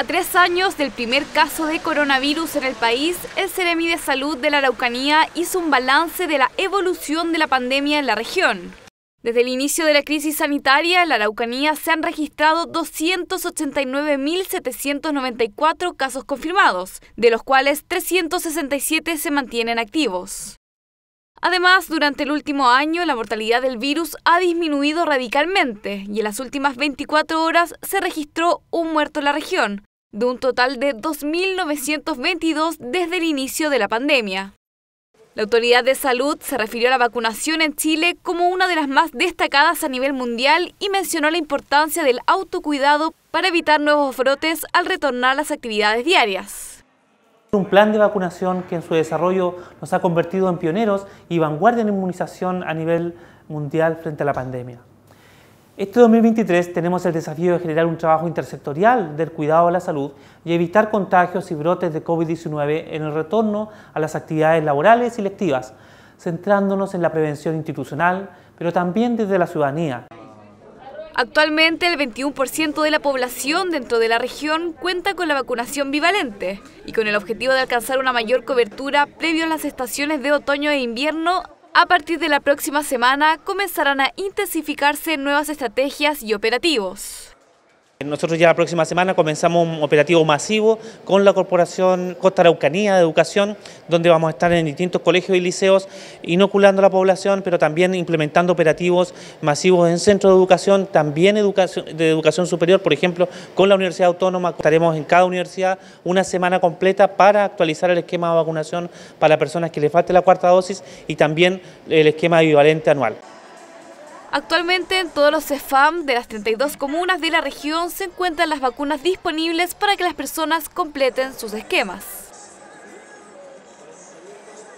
A tres años del primer caso de coronavirus en el país, el Ceremi de Salud de la Araucanía hizo un balance de la evolución de la pandemia en la región. Desde el inicio de la crisis sanitaria, en la Araucanía se han registrado 289.794 casos confirmados, de los cuales 367 se mantienen activos. Además, durante el último año la mortalidad del virus ha disminuido radicalmente y en las últimas 24 horas se registró un muerto en la región, de un total de 2.922 desde el inicio de la pandemia. La Autoridad de Salud se refirió a la vacunación en Chile como una de las más destacadas a nivel mundial y mencionó la importancia del autocuidado para evitar nuevos brotes al retornar a las actividades diarias. Un plan de vacunación que en su desarrollo nos ha convertido en pioneros y vanguardia en inmunización a nivel mundial frente a la pandemia. Este 2023 tenemos el desafío de generar un trabajo intersectorial del cuidado a la salud y evitar contagios y brotes de COVID-19 en el retorno a las actividades laborales y lectivas, centrándonos en la prevención institucional, pero también desde la ciudadanía. Actualmente el 21% de la población dentro de la región cuenta con la vacunación bivalente y con el objetivo de alcanzar una mayor cobertura previo a las estaciones de otoño e invierno a partir de la próxima semana comenzarán a intensificarse nuevas estrategias y operativos. Nosotros ya la próxima semana comenzamos un operativo masivo con la Corporación Costa Araucanía de Educación, donde vamos a estar en distintos colegios y liceos inoculando a la población, pero también implementando operativos masivos en centros de educación, también de educación superior, por ejemplo, con la Universidad Autónoma. Estaremos en cada universidad una semana completa para actualizar el esquema de vacunación para personas que les falte la cuarta dosis y también el esquema de equivalente anual. Actualmente en todos los CEFAM de las 32 comunas de la región se encuentran las vacunas disponibles para que las personas completen sus esquemas.